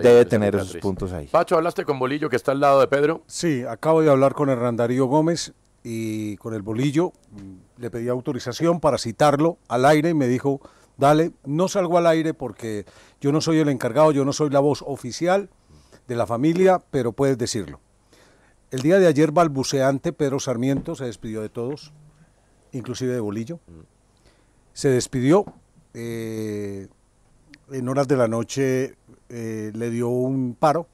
Debe tener esos puntos ahí. Pacho, ¿hablaste con Bolillo que está al lado de Pedro? Sí, acabo de hablar con Hernán Darío Gómez y con el Bolillo. Le pedí autorización para citarlo al aire y me dijo, dale, no salgo al aire porque yo no soy el encargado, yo no soy la voz oficial de la familia, pero puedes decirlo. El día de ayer, balbuceante, Pedro Sarmiento se despidió de todos, inclusive de Bolillo. Mm. Se despidió. Eh, en horas de la noche eh, le dio un paro,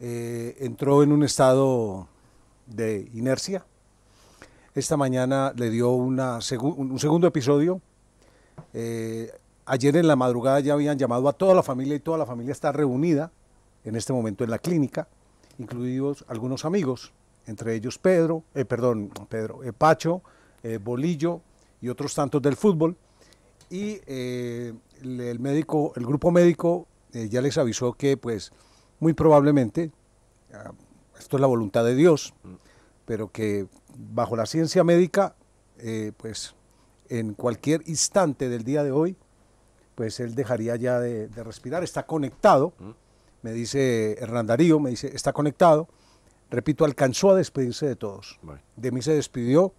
eh, entró en un estado de inercia. Esta mañana le dio una un segundo episodio. Eh, ayer en la madrugada ya habían llamado a toda la familia y toda la familia está reunida en este momento en la clínica, incluidos algunos amigos, entre ellos Pedro, perdón, Pedro, Pacho, Bolillo y otros tantos del fútbol y eh, el médico, el grupo médico eh, ya les avisó que pues muy probablemente, ah, esto es la voluntad de Dios, pero que bajo la ciencia médica, eh, pues en cualquier instante del día de hoy, pues él dejaría ya de, respirar, está conectado, me dice Hernán Darío, me dice, está conectado, repito, alcanzó a despedirse de todos, de mí se despidió,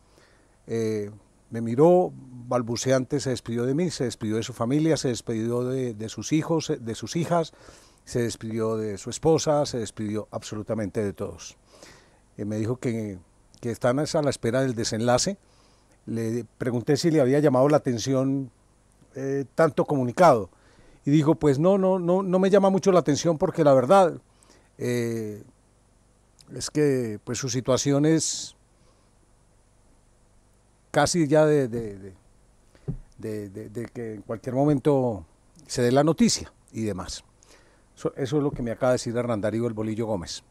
me miró, balbuceante se despidió de mí, se despidió de su familia, se despidió de, sus hijos, de sus hijas, se despidió de su esposa, se despidió absolutamente de todos. Eh, me dijo que, están a la espera del desenlace. Le pregunté si le había llamado la atención eh, tanto comunicado. Y dijo, pues no, no, no, no me llama mucho la atención porque la verdad eh, es que pues su situación es casi ya de, que en cualquier momento se dé la noticia y demás. Eso, es lo que me acaba de decir Hernán Darío el Bolillo Gómez.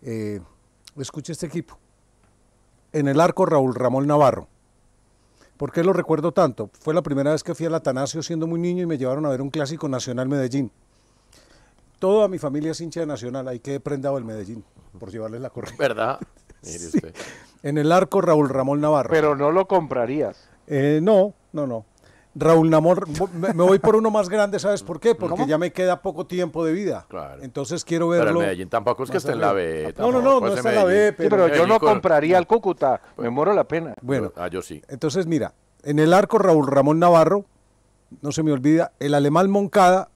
escucha escuche este equipo. En el arco Raúl Ramón Navarro. ¿Por qué lo recuerdo tanto? Fue la primera vez que fui al Atanasio siendo muy niño y me llevaron a ver un clásico nacional Medellín. Toda mi familia es hincha de Nacional, ahí quedé prendado el Medellín por llevarles la corriente. ¿Verdad? Mire Sí. En el arco Raúl Ramón Navarro. Pero no lo comprarías. Eh, no, no, no. Raúl Namor, me, voy por uno más grande, ¿sabes por qué? Porque ya me queda poco tiempo de vida. Claro. Entonces quiero verlo. Pero Medellín tampoco es que esté en la B. No, no, no, no está en la B. Pero, yo no compraría el Cúcuta. me muero la pena. Bueno, ah, yo sí. Entonces, mira, en el arco Raúl Ramón Navarro, no se me olvida, el alemán Moncada